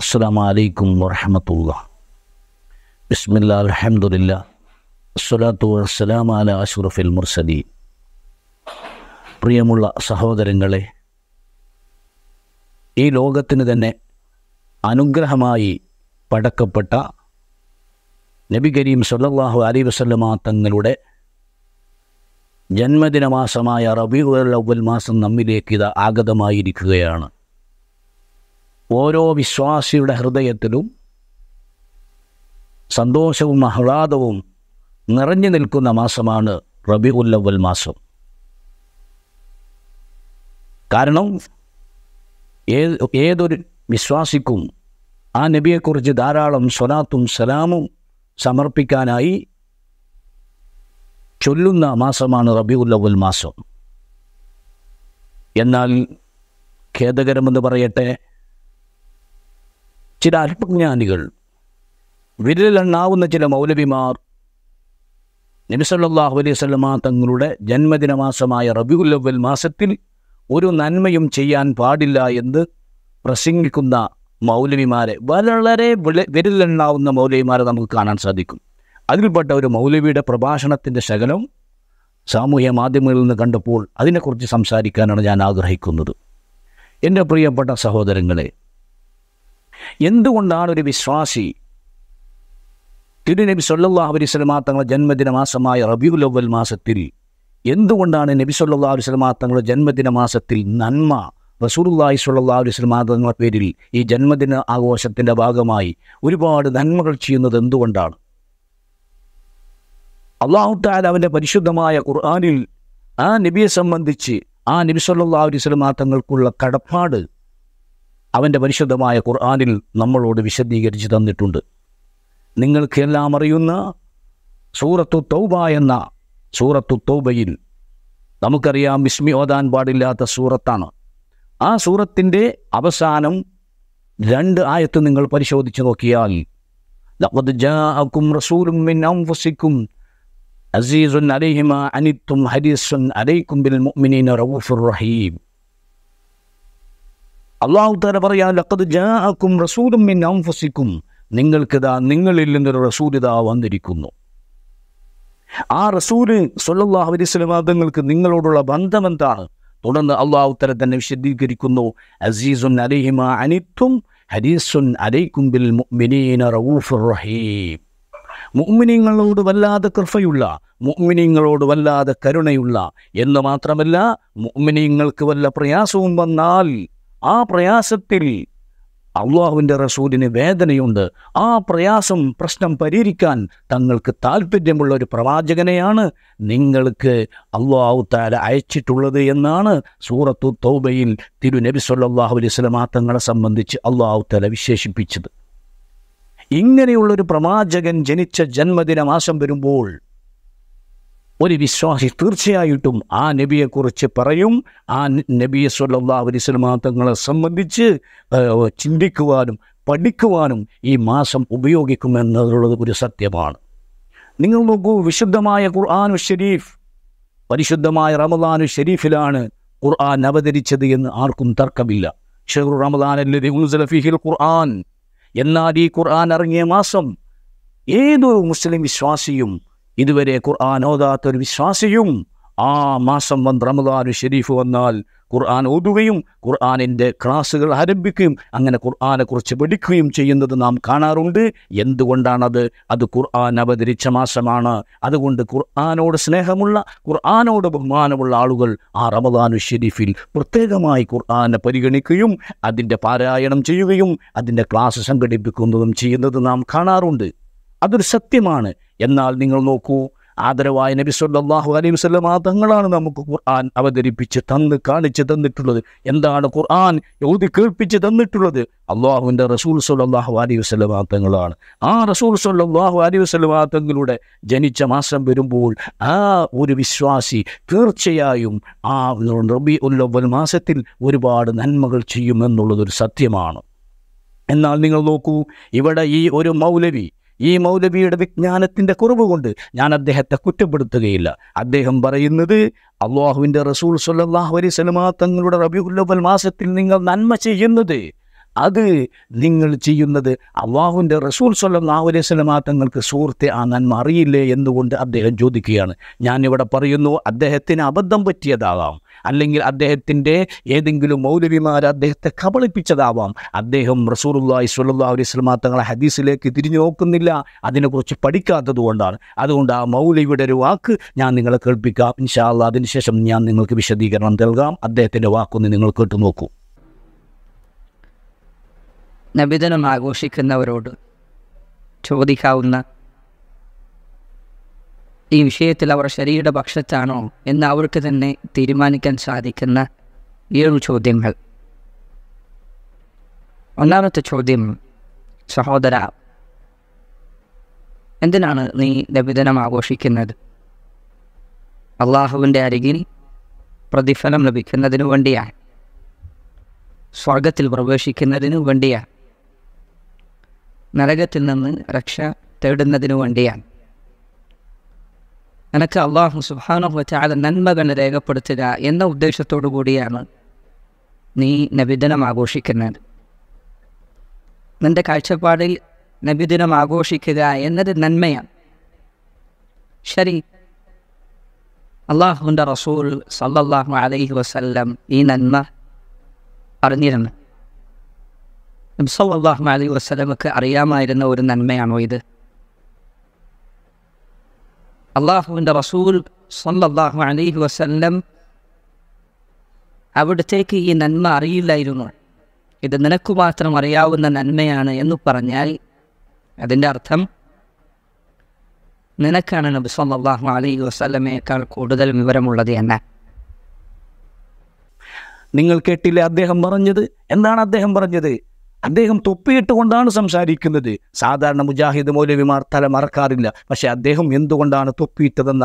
അസ്സാമലൈക്കും عليكم ورحمة الله بسم الله الحمد لله الصلاة പ്രിയമുള്ള സഹോദരങ്ങളെ ഈ ലോകത്തിന് തന്നെ അനുഗ്രഹമായി പടക്കപ്പെട്ട നബി കരീം സല്ലാഹു അലി വസ്ലമാ തങ്ങളുടെ ജന്മദിനമാസമായ റബിഉൽ അവൽ മാസം നമ്മിലേക്ക് ഇത് ആഗതമായിരിക്കുകയാണ് ഓരോ വിശ്വാസിയുടെ ഹൃദയത്തിലും സന്തോഷവും ആഹ്ലാദവും നിറഞ്ഞു നിൽക്കുന്ന മാസമാണ് റബി ഉല്ലവൽ മാസം കാരണം ഏത് ഏതൊരു വിശ്വാസിക്കും ആ നബിയെക്കുറിച്ച് ധാരാളം സ്വലാത്തും സലാമും സമർപ്പിക്കാനായി ചൊല്ലുന്ന മാസമാണ് റബി ഉല്ലവൽ മാസം എന്നാൽ ഖേദകരമെന്ന് പറയട്ടെ ചില അല്പജ്ഞാനികൾ വിരലിലെണ്ണാവുന്ന ചില മൗലവിമാർ നബിസല്ലാഹു അലൈവല്ലമ തങ്ങളുടെ ജന്മദിനമാസമായ റബിയുല്ലവൽ മാസത്തിൽ ഒരു നന്മയും ചെയ്യാൻ പാടില്ല എന്ന് പ്രസംഗിക്കുന്ന മൗലവിമാരെ വളരെ വിരലിലെണ്ണാവുന്ന മൗലവിമാരെ നമുക്ക് കാണാൻ സാധിക്കും അതിൽപ്പെട്ട ഒരു മൗലവിയുടെ പ്രഭാഷണത്തിൻ്റെ ശകലം സാമൂഹ്യ മാധ്യമങ്ങളിൽ നിന്ന് കണ്ടപ്പോൾ അതിനെക്കുറിച്ച് സംസാരിക്കാനാണ് ഞാൻ ആഗ്രഹിക്കുന്നത് എൻ്റെ പ്രിയപ്പെട്ട സഹോദരങ്ങളെ എന്തുകൊണ്ടാണ് ഒരു വിശ്വാസി തിരുനബി സൊല്ലാ അലൈഹി സ്വലമാ തങ്ങളുടെ ജന്മദിന മാസമായ റബിയുൽ അവൽ മാസത്തിൽ എന്തുകൊണ്ടാണ് നബി സൊല്ലാ അലൈഹി സ്വലമാ തങ്ങളുടെ ജന്മദിന മാസത്തിൽ നന്മ റസൂലുല്ലാഹി സൊല്ലാ അലൈഹി സ്വലമാ തങ്ങളുടെ പേരിൽ ഈ ജന്മദിന ആഘോഷത്തിൻ്റെ ഭാഗമായി ഒരുപാട് നന്മകൾ ചെയ്യുന്നത് എന്തുകൊണ്ടാണ് അള്ളാഹുട്ടാൽ അവൻ്റെ പരിശുദ്ധമായ ഖുർആാനിൽ ആ നബിയെ സംബന്ധിച്ച് ആ നബി സല്ലാ അലൈഹി സ്വലമാ തങ്ങൾക്കുള്ള കടപ്പാട് അവൻ്റെ പരിശുദ്ധമായ ഖുർആാനിൽ നമ്മളോട് വിശദീകരിച്ച് തന്നിട്ടുണ്ട് നിങ്ങൾക്കെല്ലാം അറിയുന്ന സൂറത്തു തൗബ എന്ന സൂറത്തു തൗബയിൽ നമുക്കറിയാം വിസ്മി ഓതാൻ പാടില്ലാത്ത സൂറത്താണ് ആ സൂറത്തിൻ്റെ അവസാനം രണ്ട് ആയത്ത് നിങ്ങൾ പരിശോധിച്ച് നോക്കിയാൽ അസീസുൻ അലൈഹിമ അനിത്തും ഹരീസുൻ അലൈക്കും ബിൽ മുഅ്മിനീന റഹീം അള്ളാഹു താല പറയാ ലക്കത് ജാഅക്കും റസൂലും മിൻ അംഫസിക്കും നിങ്ങൾക്കിതാ നിങ്ങളിൽ നിന്നൊരു റസൂലിതാ വന്നിരിക്കുന്നു ആ റസൂല് സൊല്ലാഹു അലൈഹി നിങ്ങളോടുള്ള ബന്ധം എന്താണ് തുടർന്ന് അള്ളാഹു തല തന്നെ വിശദീകരിക്കുന്നു അസീസുൻ അലിഹിമ അനിത്തും ഹരീസുൻ അലൈക്കും ബിൽ മുഅ്മിനീന റഹീം മുഅ്മിനീങ്ങളോട് വല്ലാതെ കൃഫയുള്ള മുഅ്മിനീങ്ങളോട് വല്ലാതെ കരുണയുള്ള എന്ന് മാത്രമല്ല മുഅ്മിനീങ്ങൾക്ക് വല്ല പ്രയാസവും വന്നാൽ ആ പ്രയാസത്തിൽ അള്ളാഹുവിൻ്റെ റസൂലിന് വേദനയുണ്ട് ആ പ്രയാസം പ്രശ്നം പരിഹരിക്കാൻ തങ്ങൾക്ക് താല്പര്യമുള്ള ഒരു പ്രവാചകനെയാണ് നിങ്ങൾക്ക് അള്ളാഹു താല അയച്ചിട്ടുള്ളത് എന്നാണ് സൂറത്തു തൗബയിൽ തിരുനബി സല്ലാഹു അലൈഹി സ്വലമാ തങ്ങളെ സംബന്ധിച്ച് അള്ളാഹു താല വിശേഷിപ്പിച്ചത് ഇങ്ങനെയുള്ളൊരു പ്രവാചകൻ ജനിച്ച ജന്മദിനം വരുമ്പോൾ ഒരു വിശ്വാസി തീർച്ചയായിട്ടും ആ നബിയെക്കുറിച്ച് പറയും ആ നബിയെ സ്വല്ലാ അലിസ്ലമാ തങ്ങളെ സംബന്ധിച്ച് ചിന്തിക്കുവാനും പഠിക്കുവാനും ഈ മാസം ഉപയോഗിക്കുമെന്നതുള്ളത് ഒരു സത്യമാണ് നിങ്ങൾ നോക്കൂ വിശുദ്ധമായ ഖുർആാനു ഷെരീഫ് പരിശുദ്ധമായ റമദാനു ഷെരീഫിലാണ് ഖുർആൻ അവതരിച്ചത് എന്ന് ആർക്കും തർക്കമില്ല ഷെഹുർ റമദാൻ ഖുർആൻ എന്നാൽ ഈ ഖുർആൻ ഇറങ്ങിയ മാസം ഏതൊരു മുസ്ലിം വിശ്വാസിയും ഇതുവരെ ഖുർആൻ ഓതാത്ത ഒരു വിശ്വാസിയും ആ മാസം വന്ന് റമദാൻ ഷെരീഫ് വന്നാൽ ഖുർആൻ ഓതുകയും ഖുർആാനിൻ്റെ ക്ലാസ്സുകൾ ആരംഭിക്കുകയും അങ്ങനെ ഖുർആാനെക്കുറിച്ച് പഠിക്കുകയും ചെയ്യുന്നത് നാം കാണാറുണ്ട് എന്തുകൊണ്ടാണത് അത് ഖുർആൻ അവതരിച്ച മാസമാണ് അതുകൊണ്ട് ഖുർആാനോട് സ്നേഹമുള്ള ഖുർആാനോട് ബഹുമാനമുള്ള ആളുകൾ ആ റമദാനു ഷെരീഫിൽ പ്രത്യേകമായി ഖുർആാനെ പരിഗണിക്കുകയും അതിൻ്റെ പാരായണം ചെയ്യുകയും അതിൻ്റെ ക്ലാസ് സംഘടിപ്പിക്കുന്നതും ചെയ്യുന്നത് നാം കാണാറുണ്ട് അതൊരു സത്യമാണ് എന്നാൽ നിങ്ങൾ നോക്കൂ ആദരവായ നബി സല്ലാഹു അലൈഹി വസ്ലം ആ തങ്ങളാണ് നമുക്ക് ഖുർആൻ അവതരിപ്പിച്ച് തന്ന് കാണിച്ച് തന്നിട്ടുള്ളത് എന്താണ് ഖുർആൻ എഴുതി കേൾപ്പിച്ച് തന്നിട്ടുള്ളത് അള്ളാഹുവിൻ്റെ റസൂൽ സല്ലാഹു അലൈഹി വസ്ലം ആ തങ്ങളാണ് ആ റസൂൽ സല്ലാഹു അലൈഹി വസ്ലം ആ തങ്ങളുടെ ജനിച്ച മാസം വരുമ്പോൾ ആ ഒരു വിശ്വാസി തീർച്ചയായും ആ റബി ഉല്ലവൽ മാസത്തിൽ ഒരുപാട് നന്മകൾ ചെയ്യുമെന്നുള്ളതൊരു സത്യമാണ് എന്നാൽ നിങ്ങൾ നോക്കൂ ഇവിടെ ഈ ഒരു മൗലവി ഈ മൗലവിയുടെ വിജ്ഞാനത്തിൻ്റെ കുറവ് കൊണ്ട് ഞാൻ അദ്ദേഹത്തെ കുറ്റപ്പെടുത്തുകയില്ല അദ്ദേഹം പറയുന്നത് അള്ളാഹുവിൻ്റെ റസൂൽ സുല്ലാഹു അലൈഹി സ്വലമാ തങ്ങളുടെ റബിഉല്ലവൽ മാസത്തിൽ നിങ്ങൾ നന്മ ചെയ്യുന്നത് അത് നിങ്ങൾ ചെയ്യുന്നത് അള്ളാഹുവിൻ്റെ റസൂൽ സല്ലാഹു അലൈഹി സ്വലമാ തങ്ങൾക്ക് സുഹൃത്തെ ആ നന്മ അറിയില്ലേ എന്നുകൊണ്ട് അദ്ദേഹം ചോദിക്കുകയാണ് ഞാനിവിടെ പറയുന്നു അദ്ദേഹത്തിന് അബദ്ധം പറ്റിയതാകാം അല്ലെങ്കിൽ അദ്ദേഹത്തിൻ്റെ ഏതെങ്കിലും മൗലവിമാർ അദ്ദേഹത്തെ കബളിപ്പിച്ചതാവാം അദ്ദേഹം റസൂറുല്ലാഹി സ്വല്ലാ അലൈഹി സ്വലാ തങ്ങളെ ഹദീസിലേക്ക് തിരിഞ്ഞു നോക്കുന്നില്ല അതിനെക്കുറിച്ച് പഠിക്കാത്തത് കൊണ്ടാണ് അതുകൊണ്ട് ആ മൗലവിയുടെ ഒരു വാക്ക് ഞാൻ നിങ്ങളെ കേൾപ്പിക്കാം ഇൻഷാല്ല അതിനുശേഷം ഞാൻ നിങ്ങൾക്ക് വിശദീകരണം നൽകാം അദ്ദേഹത്തിൻ്റെ വാക്കൊന്ന് നിങ്ങൾ കേട്ടു നോക്കൂ നബിദനം ആഘോഷിക്കുന്നവരോട് ചോദിക്കാവുന്ന ഈ വിഷയത്തിൽ അവർ പക്ഷത്താണോ എന്ന് അവർക്ക് തന്നെ തീരുമാനിക്കാൻ സാധിക്കുന്ന ഏഴ് ചോദ്യങ്ങൾ ഒന്നാമത്തെ ചോദ്യം സഹോദര എന്തിനാണ് നീ നബിദിനം ആഘോഷിക്കുന്നത് അള്ളാഹുവിൻ്റെ അരികിൽ പ്രതിഫലം ലഭിക്കുന്നതിനു വേണ്ടിയാ സ്വർഗത്തിൽ പ്രവേശിക്കുന്നതിനു വേണ്ടിയാ നരകത്തിൽ നിന്ന് രക്ഷ തേടുന്നതിനു വേണ്ടിയാണ് നിനക്ക് അള്ളാഹു സുഹാനോ വെച്ചാൽ തന്നെ രേഖപ്പെടുത്തുക എന്ന ഉദ്ദേശത്തോടു കൂടിയാണ് നീ നബിദിനം ആഘോഷിക്കുന്നത് നിൻ്റെ കാഴ്ചപ്പാടിൽ നബിദിനം ആഘോഷിക്കുക എന്നത് നന്മയാണ് ശരി അള്ളാഹുവിൻ്റെ റസൂൽ സല്ലല്ലാഹു അലൈഹി വസല്ലം ഈ നന്മ അറിഞ്ഞിരുന്നു സല്ലല്ലാഹു അലൈഹി വസല്ലമക്ക് അറിയാമായിരുന്ന ഒരു നന്മയാണോ ഇത് അള്ളാഹുവിൻ്റെ റസൂൽ സല്ലാഹു അലൈഹി വസല്ലം അവിടത്തേക്ക് ഈ നന്മ അറിയില്ലായിരുന്നു ഇത് നിനക്ക് മാത്രം അറിയാവുന്ന നന്മയാണ് എന്ന് പറഞ്ഞാൽ അതിൻ്റെ അർത്ഥം നിനക്കാണ് നബി സല്ലാഹു അലൈഹി വസ്ലമയേക്കാൾ കൂടുതൽ വിവരമുള്ളത് എന്നാൽ നിങ്ങൾ കേട്ടില്ലേ അദ്ദേഹം പറഞ്ഞത് എന്താണ് അദ്ദേഹം പറഞ്ഞത് അദ്ദേഹം തൊപ്പിയിട്ടുകൊണ്ടാണ് സംസാരിക്കുന്നത് സാധാരണ മുജാഹിദ് മൗലവിമാർ തല മറക്കാറില്ല പക്ഷേ അദ്ദേഹം എന്തുകൊണ്ടാണ്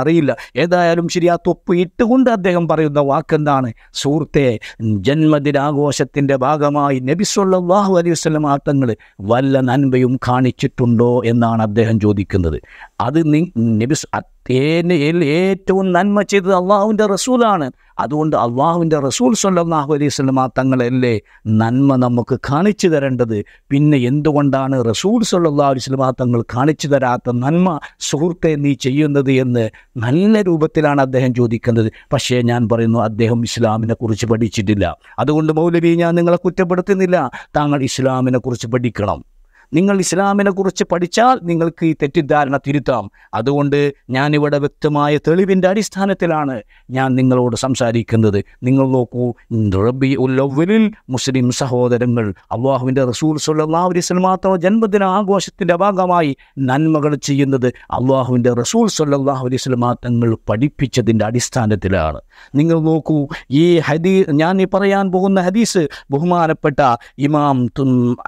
അറിയില്ല ഏതായാലും ശരി ആ ഇട്ടുകൊണ്ട് അദ്ദേഹം പറയുന്ന വാക്കെന്താണ് സുഹൃത്തെ ജന്മദിനാഘോഷത്തിൻ്റെ ഭാഗമായി നബിസുള്ള അലൈഹി വസ്ലം ആട്ടങ്ങൾ വല്ല നന്മയും കാണിച്ചിട്ടുണ്ടോ എന്നാണ് അദ്ദേഹം ചോദിക്കുന്നത് അത് നീ നബിസ് ഏറ്റവും നന്മ ചെയ്തത് അള്ളാഹുവിൻ്റെ റസൂലാണ് അതുകൊണ്ട് അള്ളാഹുവിൻ്റെ റസൂൽ സല്ലാഹു അലൈവല്ലമ തങ്ങളല്ലേ നന്മ നമുക്ക് കാണിച്ചു തരേണ്ടത് പിന്നെ എന്തുകൊണ്ടാണ് റസൂൽ സല്ലാ അലൈവല്ലമ തങ്ങൾ കാണിച്ചു തരാത്ത നന്മ സുഹൃത്തെ നീ ചെയ്യുന്നത് എന്ന് നല്ല രൂപത്തിലാണ് അദ്ദേഹം ചോദിക്കുന്നത് പക്ഷേ ഞാൻ പറയുന്നു അദ്ദേഹം ഇസ്ലാമിനെ കുറിച്ച് പഠിച്ചിട്ടില്ല അതുകൊണ്ട് മൗലവി ഞാൻ നിങ്ങളെ കുറ്റപ്പെടുത്തുന്നില്ല താങ്കൾ ഇസ്ലാമിനെ കുറിച്ച് പഠിക്കണം നിങ്ങൾ ഇസ്ലാമിനെ കുറിച്ച് പഠിച്ചാൽ നിങ്ങൾക്ക് ഈ തെറ്റിദ്ധാരണ തിരുത്താം അതുകൊണ്ട് ഞാനിവിടെ വ്യക്തമായ തെളിവിൻ്റെ അടിസ്ഥാനത്തിലാണ് ഞാൻ നിങ്ങളോട് സംസാരിക്കുന്നത് നിങ്ങൾ നോക്കൂ റബി ഉല്ലവലിൽ മുസ്ലിം സഹോദരങ്ങൾ അള്ളാഹുവിൻ്റെ റസൂൽ സുല്ലാ അലൈസ്മാത്ര ജന്മദിന ആഘോഷത്തിൻ്റെ ഭാഗമായി നന്മകൾ ചെയ്യുന്നത് അള്ളാഹുവിൻ്റെ റസൂൽ സുല്ലാഹു അലൈസ്മാ തങ്ങൾ പഠിപ്പിച്ചതിൻ്റെ അടിസ്ഥാനത്തിലാണ് നിങ്ങൾ നോക്കൂ ഈ ഹദീ ഞാൻ ഈ പറയാൻ പോകുന്ന ഹദീസ് ബഹുമാനപ്പെട്ട ഇമാം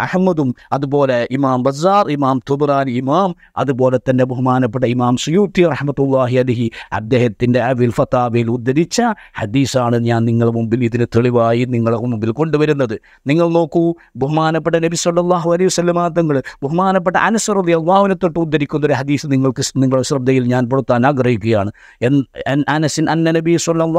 അഹമ്മദും അതുപോലെ ഇമാം ബസാർ ഇമാം തുബറാൻ ഇമാം അതുപോലെ തന്നെ ബഹുമാനപ്പെട്ട ഇമാം സുയൂത്തി റഹമത്തുല്ലാഹി അലഹി അദ്ദേഹത്തിൻ്റെ അവിൽ ഫത്താവിൽ ഉദ്ധരിച്ച ഹദീസാണ് ഞാൻ നിങ്ങളുടെ മുമ്പിൽ ഇതിന് തെളിവായി നിങ്ങളുടെ മുമ്പിൽ കൊണ്ടുവരുന്നത് നിങ്ങൾ നോക്കൂ ബഹുമാനപ്പെട്ട നബി സല്ലാഹു അലൈഹി വസ്ലമാങ്ങൾ തങ്ങൾ ബഹുമാനപ്പെട്ട അനസറുദി അള്ളാഹുവിനെ തൊട്ട് ഉദ്ധരിക്കുന്ന ഒരു ഹദീസ് നിങ്ങൾക്ക് നിങ്ങളുടെ ശ്രദ്ധയിൽ ഞാൻ പുറത്താൻ ആഗ്രഹിക്കുകയാണ് അനസിൻ അന്ന നബി സല്ല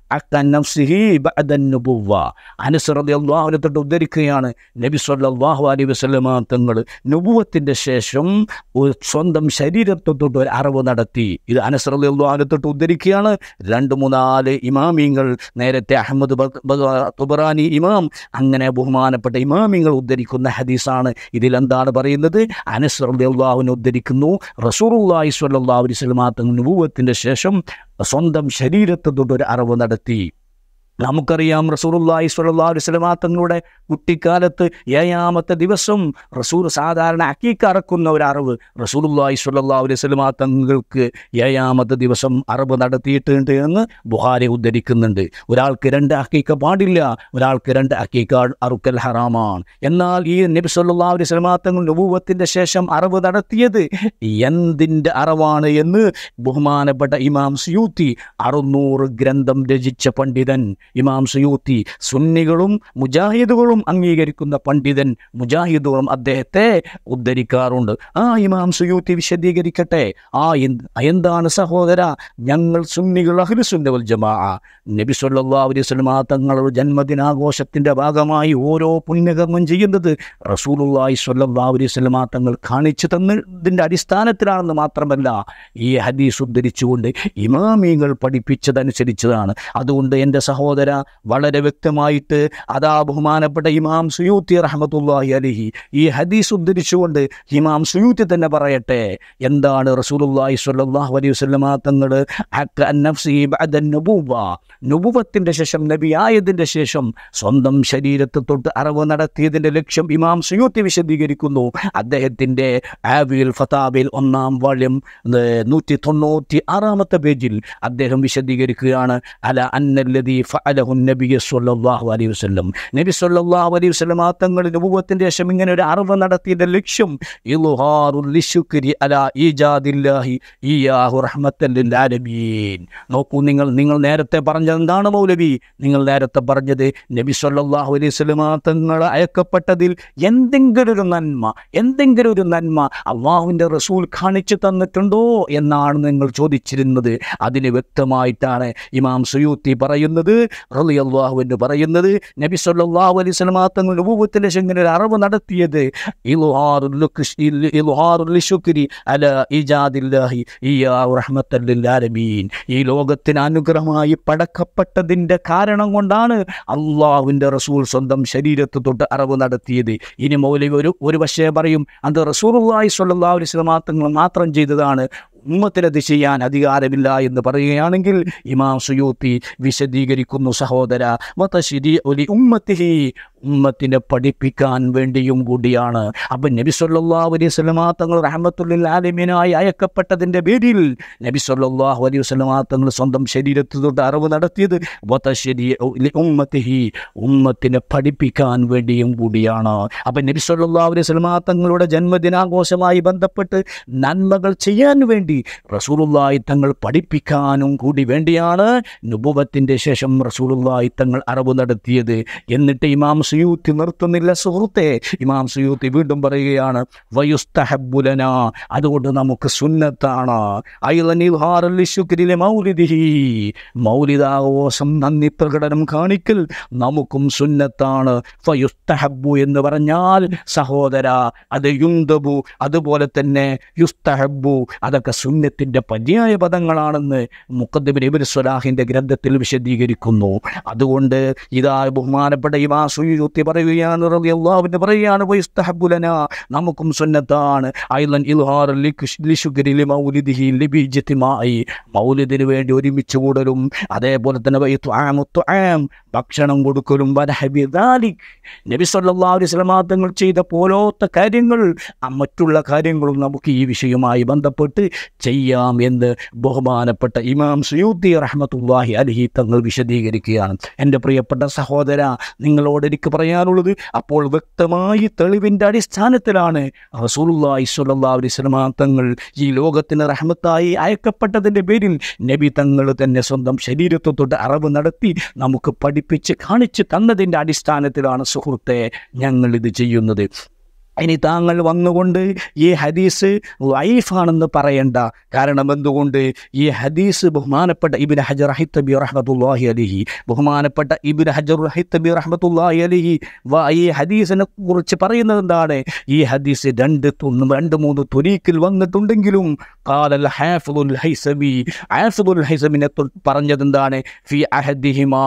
അനുസൃതിയാഹുലത്തോട്ട് ഉദ്ധരിക്കുകയാണ് നബി സല്ലാഹു അലൈഹി വസ്ലമ തങ്ങൾ നുബുവത്തിൻ്റെ ശേഷം ഒരു സ്വന്തം ശരീരത്വത്തോട്ട് ഒരു അറിവ് നടത്തി ഇത് അനുസൃതിയാഹുലത്തോട്ട് ഉദ്ധരിക്കുകയാണ് രണ്ട് മൂന്നാല് ഇമാമിങ്ങൾ നേരത്തെ അഹമ്മദ് തുബറാനി ഇമാം അങ്ങനെ ബഹുമാനപ്പെട്ട ഇമാമിങ്ങൾ ഉദ്ധരിക്കുന്ന ഹദീസാണ് ഇതിലെന്താണ് പറയുന്നത് അനുസൃതിയാഹുവിനെ ഉദ്ധരിക്കുന്നു റസൂർ അള്ളാഹി സ്വല്ലാ അലൈഹി വസ്ലമ തങ്ങൾ നുബുവത്തിൻ്റെ ശേഷം സ്വന്തം ശരീരത്വത്തോട്ട് ഒരു അറിവ് നടത്തി deep. നമുക്കറിയാം റസൂറുല്ലായി സ്വലാ വസ്ലമാ തങ്ങളുടെ കുട്ടിക്കാലത്ത് ഏഴാമത്തെ ദിവസം റസൂർ സാധാരണ അക്കീക്കറക്കുന്ന ഒരു അറിവ് റസൂറുല്ലായി സ്വല്ലാ വസ്ലമാ തങ്ങൾക്ക് ഏഴാമത്തെ ദിവസം അറിവ് നടത്തിയിട്ടുണ്ട് എന്ന് ബുഹാരി ഉദ്ധരിക്കുന്നുണ്ട് ഒരാൾക്ക് രണ്ട് അക്കീക്ക പാടില്ല ഒരാൾക്ക് രണ്ട് അക്കീക്ക അറുക്കൽ ഹറാമാണ് എന്നാൽ ഈ നബി സല്ലാ വസ്ലമാ തങ്ങൾ നബൂവത്തിൻ്റെ ശേഷം അറിവ് നടത്തിയത് എന്തിൻ്റെ അറിവാണ് എന്ന് ബഹുമാനപ്പെട്ട ഇമാം സിയൂത്തി അറുന്നൂറ് ഗ്രന്ഥം രചിച്ച പണ്ഡിതൻ ഇമാം സുയൂത്തി സുന്നികളും മുജാഹിദുകളും അംഗീകരിക്കുന്ന പണ്ഡിതൻ മുജാഹിദുകളും അദ്ദേഹത്തെ ഉദ്ധരിക്കാറുണ്ട് ആ ഇമാം സുയൂത്തി വിശദീകരിക്കട്ടെ ആ എന്താണ് സഹോദര ഞങ്ങൾ സുന്നികൾ അഹ്ലുസുന്നവൽ ജമാ നബി സല്ലാ അലൈഹി വസല്ലം തങ്ങളുടെ ജന്മദിനാഘോഷത്തിൻ്റെ ഭാഗമായി ഓരോ പുണ്യകർമ്മം ചെയ്യുന്നത് റസൂലുല്ലായി സ്വല്ലല്ലാഹു അലൈഹി വസല്ലം തങ്ങൾ കാണിച്ചു തന്നതിൻ്റെ അടിസ്ഥാനത്തിലാണെന്ന് മാത്രമല്ല ഈ ഹദീസ് ഉദ്ധരിച്ചുകൊണ്ട് ഇമാമീങ്ങൾ പഠിപ്പിച്ചതനുസരിച്ചതാണ് അതുകൊണ്ട് എൻ്റെ സഹോദര സഹോദര വളരെ വ്യക്തമായിട്ട് അതാ ബഹുമാനപ്പെട്ട ഇമാം സുയൂത്തി റഹമത്തുല്ലാഹി അലിഹി ഈ ഹദീസ് ഉദ്ധരിച്ചുകൊണ്ട് ഇമാം സുയൂത്തി തന്നെ പറയട്ടെ എന്താണ് റസൂലുല്ലാഹി സ്വല്ലല്ലാഹു അലൈഹി വസല്ലമ തങ്ങൾ നുബുവത്തിൻ്റെ ശേഷം നബിയായതിൻ്റെ ശേഷം സ്വന്തം ശരീരത്തെ തൊട്ട് അറിവ് നടത്തിയതിൻ്റെ ലക്ഷ്യം ഇമാം സുയൂത്തി വിശദീകരിക്കുന്നു അദ്ദേഹത്തിൻ്റെ ആവിൽ ഫതാബിൽ ഒന്നാം വാള്യം നൂറ്റി തൊണ്ണൂറ്റി ആറാമത്തെ പേജിൽ അദ്ദേഹം വിശദീകരിക്കുകയാണ് അല അന്നല്ലതി ഫ ഫഅലഹുന്നബിയ സല്ലാഹു അലൈഹി വസല്ലം നബി സല്ലാഹു അലൈഹി വസ്ലം ആ തങ്ങൾ രൂപത്തിൻ്റെ ശേഷം ഇങ്ങനെ ഒരു അറിവ് നടത്തിയതിൻ്റെ ലക്ഷ്യം ലിശുക്രി അലാ ഇയാഹു നോക്കൂ നിങ്ങൾ നിങ്ങൾ നേരത്തെ പറഞ്ഞത് എന്താണ് മൗലവി നിങ്ങൾ നേരത്തെ പറഞ്ഞത് നബി സല്ലാഹു അലൈഹി സ്വലമാ തങ്ങൾ അയക്കപ്പെട്ടതിൽ എന്തെങ്കിലും ഒരു നന്മ എന്തെങ്കിലും ഒരു നന്മ അള്ളാഹുവിൻ്റെ റസൂൽ കാണിച്ചു തന്നിട്ടുണ്ടോ എന്നാണ് നിങ്ങൾ ചോദിച്ചിരുന്നത് അതിന് വ്യക്തമായിട്ടാണ് ഇമാം സുയൂത്തി പറയുന്നത് റളിയല്ലാഹു എന്ന് പറയുന്നത് നബി സല്ലല്ലാഹു അലൈഹി വസല്ലമ തങ്ങൾ നബൂവത്തിലെ ഇങ്ങനെ ഒരു അറിവ് നടത്തിയത് ഈ ലോകത്തിന് അനുഗ്രഹമായി പടക്കപ്പെട്ടതിൻ്റെ കാരണം കൊണ്ടാണ് അള്ളാഹുവിൻ്റെ റസൂൽ സ്വന്തം ശരീരത്ത് തൊട്ട് അറിവ് നടത്തിയത് ഇനി മൗലവി ഒരു ഒരു പക്ഷേ പറയും അത് റസൂർ അള്ളാഹി സ്വല്ലാ അലൈഹി വസല്ലമ തങ്ങൾ മാത്രം ചെയ്തതാണ് ഉമ്മത്തിനത് ചെയ്യാൻ അധികാരമില്ല എന്ന് പറയുകയാണെങ്കിൽ ഇമാം സുയൂത്തി വിശദീകരിക്കുന്നു സഹോദര ഒലി ഉമ്മത്തിഹി ഉമ്മത്തിനെ പഠിപ്പിക്കാൻ വേണ്ടിയും കൂടിയാണ് അപ്പം നബി സല്ലാഹു അലൈഹി സ്വലമാ റഹമത്തുള്ളിൽ ആലിമീനായി അയക്കപ്പെട്ടതിൻ്റെ പേരിൽ നബി അലൈഹി സ്വലമാ സ്വന്തം ശരീരത്തിൽ തൊട്ട് അറിവ് നടത്തിയത് ഉമ്മത്തിഹി ഉമ്മത്തിനെ പഠിപ്പിക്കാൻ വേണ്ടിയും കൂടിയാണ് അപ്പം നബി അലൈഹി സ്വലമാങ്ങളുടെ തങ്ങളുടെ ജന്മദിനാഘോഷമായി ബന്ധപ്പെട്ട് നന്മകൾ ചെയ്യാൻ വേണ്ടി റസൂലുള്ളായി തങ്ങൾ പഠിപ്പിക്കാനും കൂടി വേണ്ടിയാണ് നുബുവത്തിൻ്റെ ശേഷം റസൂലുള്ളായി തങ്ങൾ അറിവ് നടത്തിയത് എന്നിട്ട് ഇമാം സുയൂത്തി നിർത്തുന്നില്ല സുഹൃത്തെ ഇമാം സുയൂത്തി വീണ്ടും പറയുകയാണ് വയുസ്തഹബുലന അതുകൊണ്ട് നമുക്ക് സുന്നത്താണ് മൗലിദാഘോഷം നന്ദി പ്രകടനം കാണിക്കൽ നമുക്കും സുന്നത്താണ് ഫയുസ്തഹബു എന്ന് പറഞ്ഞാൽ സഹോദര അത് യുന്തബു അതുപോലെ തന്നെ യുസ്തഹബു അതൊക്കെ സുന്നത്തിൻ്റെ പര്യായ പദങ്ങളാണെന്ന് മുക്കദ്ദിബിൻ ഇബിൻ സുലാഹിൻ്റെ ഗ്രന്ഥത്തിൽ വിശദീകരിക്കുന്നു അതുകൊണ്ട് ഇതാ ബഹുമാനപ്പെട്ട ഇമാ സുയു സൂയൂത്തി പറയുകയാണ് റളിയല്ലാഹുവിന് പറയുകയാണ് വൈസ്തഹബുലന നമുക്കും സുന്നത്താണ് ഐലൻ ഇൽഹാർ മൗലിദിഹി മൗലിദിന് വേണ്ടി ഒരുമിച്ച് കൂടലും അതേപോലെ തന്നെ ഭക്ഷണം കൊടുക്കലും വനഹബിദാലിക് നബി സല്ലല്ലാഹു അലൈഹി തങ്ങൾ ചെയ്ത പോലോത്ത കാര്യങ്ങൾ മറ്റുള്ള കാര്യങ്ങളും നമുക്ക് ഈ വിഷയവുമായി ബന്ധപ്പെട്ട് ചെയ്യാം എന്ന് ബഹുമാനപ്പെട്ട ഇമാം സുയൂദ്ദി റഹ്മത്തുല്ലാഹി അലഹി തങ്ങൾ വിശദീകരിക്കുകയാണ് എൻ്റെ പ്രിയപ്പെട്ട സഹോദര നിങ്ങളോട് എനിക്ക് പറയാനുള്ളത് അപ്പോൾ വ്യക്തമായി തെളിവിൻ്റെ അടിസ്ഥാനത്തിലാണ് റസൂലുള്ളാഹി സ്വല്ലല്ലാഹു അലൈഹി വസല്ലം തങ്ങൾ ഈ ലോകത്തിന് റഹ്മത്തായി അയക്കപ്പെട്ടതിൻ്റെ പേരിൽ നബി തങ്ങൾ തന്നെ സ്വന്തം ശരീരത്തെ തൊട്ട് അറിവ് നടത്തി നമുക്ക് പഠിപ്പിച്ച് കാണിച്ച് തന്നതിൻ്റെ അടിസ്ഥാനത്തിലാണ് സുഹൃത്തെ ഞങ്ങൾ ഇത് ചെയ്യുന്നത് ഇനി താങ്കൾ വന്നുകൊണ്ട് ഈ ഹദീസ് വൈഫാണെന്ന് പറയണ്ട കാരണം എന്തുകൊണ്ട് ഈ ഹദീസ് ബഹുമാനപ്പെട്ട ഇബിൻ ഹജർ റഹിത്തബി റഹ്മത്തുല്ലാഹി അലിഹി ബഹുമാനപ്പെട്ട ഇബിൻ ഹജർ റഹിത്തബി റഹ്മത്തുല്ലാഹി അലിഹി ഈ ഹദീസിനെ കുറിച്ച് പറയുന്നത് എന്താണ് ഈ ഹദീസ് രണ്ട് രണ്ട് മൂന്ന് തുരീക്കിൽ വന്നിട്ടുണ്ടെങ്കിലും കാലൽ ഹാഫുൽ ഹൈസബി ഹാഫുൽ ഹൈസബിനെ പറഞ്ഞത് എന്താണ് ഫി അഹദിഹിമാ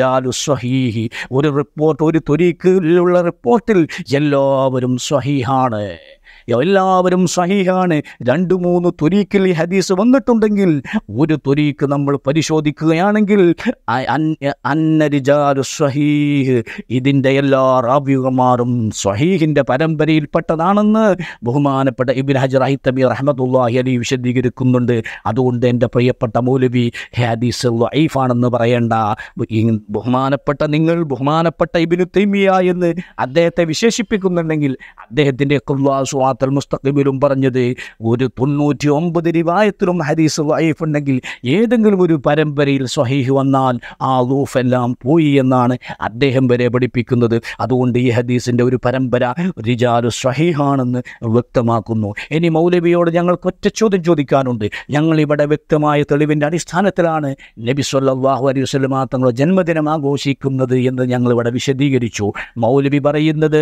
ജാലു സഹീഹി ഒരു റിപ്പോർട്ട് ഒരു തുരീക്കിലുള്ള റിപ്പോർട്ടിൽ എല്ലോ എല്ലാവരും സ്വഹീഹാണ് എല്ലാവരും സഹിയാണ് രണ്ട് മൂന്ന് തുരീക്കിൽ ഹദീസ് വന്നിട്ടുണ്ടെങ്കിൽ ഒരു തുരീക്ക് നമ്മൾ പരിശോധിക്കുകയാണെങ്കിൽ സഹീഹ് ഇതിൻ്റെ എല്ലാ റാവ്യുകമാറും സഹീഹിൻ്റെ പരമ്പരയിൽപ്പെട്ടതാണെന്ന് ബഹുമാനപ്പെട്ട ഇബിൻ ഹജർ അഹിത്തബി റഹ്മത്തുല്ലാഹി അലി വിശദീകരിക്കുന്നുണ്ട് അതുകൊണ്ട് എൻ്റെ പ്രിയപ്പെട്ട മൗലവി ഹദീസ് ലൈഫാണെന്ന് പറയേണ്ട ബഹുമാനപ്പെട്ട നിങ്ങൾ ബഹുമാനപ്പെട്ട ഇബിനു തൈമിയ എന്ന് അദ്ദേഹത്തെ വിശേഷിപ്പിക്കുന്നുണ്ടെങ്കിൽ അദ്ദേഹത്തിൻ്റെ ഒക്കെ സിറാത്തൽ മുസ്തഖിമിലും പറഞ്ഞത് ഒരു തൊണ്ണൂറ്റി ഒമ്പത് രൂപായത്തിലും ഹരീസ് വൈഫ് ഉണ്ടെങ്കിൽ ഏതെങ്കിലും ഒരു പരമ്പരയിൽ സ്വഹീഹ് വന്നാൽ ആ ലൂഫ് എല്ലാം പോയി എന്നാണ് അദ്ദേഹം വരെ പഠിപ്പിക്കുന്നത് അതുകൊണ്ട് ഈ ഹദീസിൻ്റെ ഒരു പരമ്പര റിജാലു സ്വഹീഹാണെന്ന് വ്യക്തമാക്കുന്നു ഇനി മൗലവിയോട് ഞങ്ങൾക്ക് ഒറ്റ ചോദ്യം ചോദിക്കാനുണ്ട് ഞങ്ങളിവിടെ വ്യക്തമായ തെളിവിൻ്റെ അടിസ്ഥാനത്തിലാണ് നബി സല്ലാഹു അലൈഹി വസ്ലമാ തങ്ങളുടെ ജന്മദിനം ആഘോഷിക്കുന്നത് എന്ന് ഞങ്ങളിവിടെ വിശദീകരിച്ചു മൗലവി പറയുന്നത്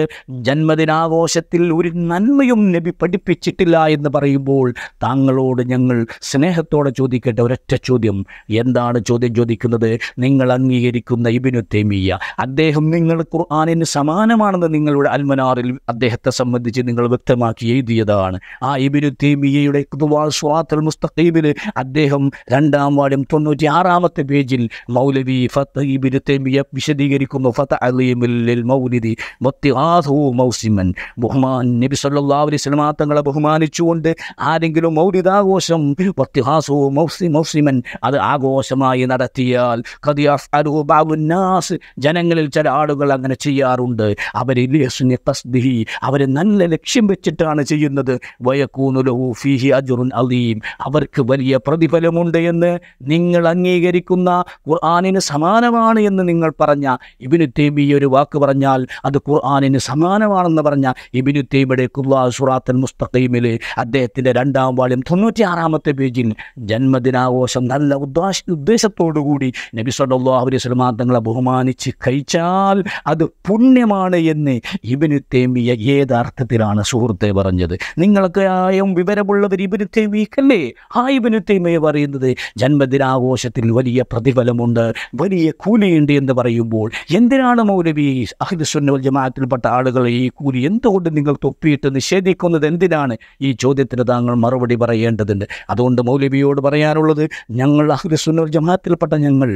ജന്മദിനാഘോഷത്തിൽ ഒരു നന്മയും നബി പഠിപ്പിച്ചിട്ടില്ല എന്ന് പറയുമ്പോൾ താങ്കളോട് ഞങ്ങൾ സ്നേഹത്തോടെ ചോദിക്കേണ്ട ഒരൊറ്റ ചോദ്യം എന്താണ് ചോദ്യം ചോദിക്കുന്നത് നിങ്ങൾ അംഗീകരിക്കുന്ന ഇബിനു തേമിയ അദ്ദേഹം നിങ്ങൾ ഖുർആാനിന് സമാനമാണെന്ന് നിങ്ങളുടെ അൽമനാറിൽ അദ്ദേഹത്തെ സംബന്ധിച്ച് നിങ്ങൾ വ്യക്തമാക്കി എഴുതിയതാണ് ആ ഇബിനു തേമിയയുടെ സ്വാത്തൽ മുസ്തഖീബിൽ അദ്ദേഹം രണ്ടാം വാർഡും തൊണ്ണൂറ്റി ആറാമത്തെ പേജിൽ മൗലവി ഫത്ത് ഇബിനു തേമിയ വിശദീകരിക്കുന്നു ഫത്ത് അലീമിൽ മൗലിദി മൗസിമൻ ബഹുമാൻ നബി സല്ലാ ഇസ്ലാമാത്തങ്ങളെ ബഹുമാനിച്ചുകൊണ്ട് ആരെങ്കിലും മൗലിതാഘോഷം പ്രത്യാസവും മൗസിമൻ അത് ആഘോഷമായി നടത്തിയാൽ ജനങ്ങളിൽ ചില ആളുകൾ അങ്ങനെ ചെയ്യാറുണ്ട് അവർ അവർ നല്ല ലക്ഷ്യം വെച്ചിട്ടാണ് ചെയ്യുന്നത് ഫീഹി അലീം അവർക്ക് വലിയ പ്രതിഫലമുണ്ട് എന്ന് നിങ്ങൾ അംഗീകരിക്കുന്ന ഖുർആാനിന് സമാനമാണ് എന്ന് നിങ്ങൾ പറഞ്ഞ ഇബിനു തേബി ഒരു വാക്ക് പറഞ്ഞാൽ അത് ഖുർആാനിന് സമാനമാണെന്ന് പറഞ്ഞ ഇബിനു തേബിയുടെ കുർവാസ് സുറാത്തിൽ മുസ്തഖീമിൽ അദ്ദേഹത്തിൻ്റെ രണ്ടാം വാള്യം ആറാമത്തെ പേജിൽ ജന്മദിനാഘോഷം നല്ല ഉദ്ദേശ ഉദ്ദേശത്തോടുകൂടി നബി സല്ലാഹു അലൈഹി വസല്ലം തങ്ങളെ ബഹുമാനിച്ച് കഴിച്ചാൽ അത് പുണ്യമാണ് എന്ന് ഇബിന് തേമിയ ഏതർത്ഥത്തിലാണ് സുഹൃത്തെ പറഞ്ഞത് നിങ്ങൾക്ക് ആയും വിവരമുള്ളവർ ഇബിന് തേമിയക്കല്ലേ ആ ഇബിന് തേമിയ പറയുന്നത് ജന്മദിനാഘോഷത്തിൽ വലിയ പ്രതിഫലമുണ്ട് വലിയ കൂലിയുണ്ട് എന്ന് പറയുമ്പോൾ എന്തിനാണ് മൗലവി അഹിദ് സുന്നൽ ജമാഅത്തിൽപ്പെട്ട ആളുകളെ ഈ കൂലി എന്തുകൊണ്ട് നിങ്ങൾ തൊപ്പിയിട്ട് നിഷേധി ചോദിക്കുന്നത് എന്തിനാണ് ഈ ചോദ്യത്തിന് താങ്കൾ മറുപടി പറയേണ്ടതുണ്ട് അതുകൊണ്ട് മൗലവിയോട് പറയാനുള്ളത് ഞങ്ങൾ അഹ്ലുസുന്നൽ ജമാഅത്തിൽപ്പെട്ട ഞങ്ങൾ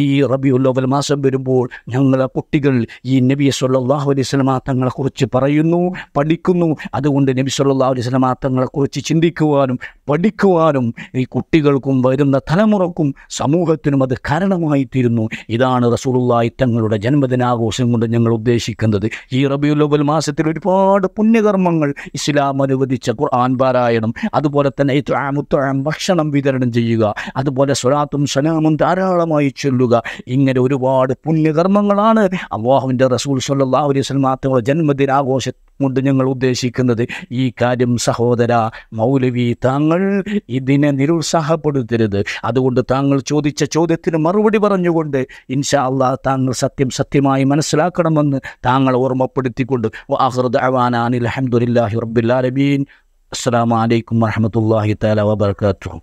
ഈ റബിയുല്ലവൽ മാസം വരുമ്പോൾ ഞങ്ങളെ കുട്ടികൾ ഈ നബി സല്ലാഹു അലൈഹി സ്വലമാ തങ്ങളെക്കുറിച്ച് പറയുന്നു പഠിക്കുന്നു അതുകൊണ്ട് നബി സല്ലാഹു അലൈഹി സ്വലമാ തങ്ങളെക്കുറിച്ച് ചിന്തിക്കുവാനും പഠിക്കുവാനും ഈ കുട്ടികൾക്കും വരുന്ന തലമുറക്കും സമൂഹത്തിനും അത് കാരണമായി തീരുന്നു ഇതാണ് റസൂലുള്ളാഹി തങ്ങളുടെ ജന്മദിനാഘോഷം കൊണ്ട് ഞങ്ങൾ ഉദ്ദേശിക്കുന്നത് ഈ അവൽ മാസത്തിൽ ഒരുപാട് പുണ്യകർമ്മങ്ങൾ ഇസ്ലാം അനുവദിച്ച ഖുർആൻ പാരായണം അതുപോലെ തന്നെ ഇത്രാമുത്രാം ഭക്ഷണം വിതരണം ചെയ്യുക അതുപോലെ സ്വലാത്തും സലാമും ധാരാളമായി ചൊല്ലുക ഇങ്ങനെ ഒരുപാട് പുണ്യകർമ്മങ്ങളാണ് അള്ളാഹുവിൻ്റെ റസൂൽ സല്ലാ അലൈഹി സ്വലമാങ്ങളുടെ ജന്മദിനാഘോഷ കൊണ്ട് ഞങ്ങൾ ഉദ്ദേശിക്കുന്നത് ഈ കാര്യം സഹോദര മൗലവി താങ്കൾ ഇതിനെ നിരുത്സാഹപ്പെടുത്തരുത് അതുകൊണ്ട് താങ്കൾ ചോദിച്ച ചോദ്യത്തിന് മറുപടി പറഞ്ഞുകൊണ്ട് ഇൻഷാ അള്ളാഹ് താങ്കൾ സത്യം സത്യമായി മനസ്സിലാക്കണമെന്ന് താങ്കൾ ഓർമ്മപ്പെടുത്തിക്കൊണ്ട് അഹ്റദ് അവാനാൻ അലഹമുല്ലാഹി رب العالمين السلام عليكم ورحمة الله تعالى وبركاته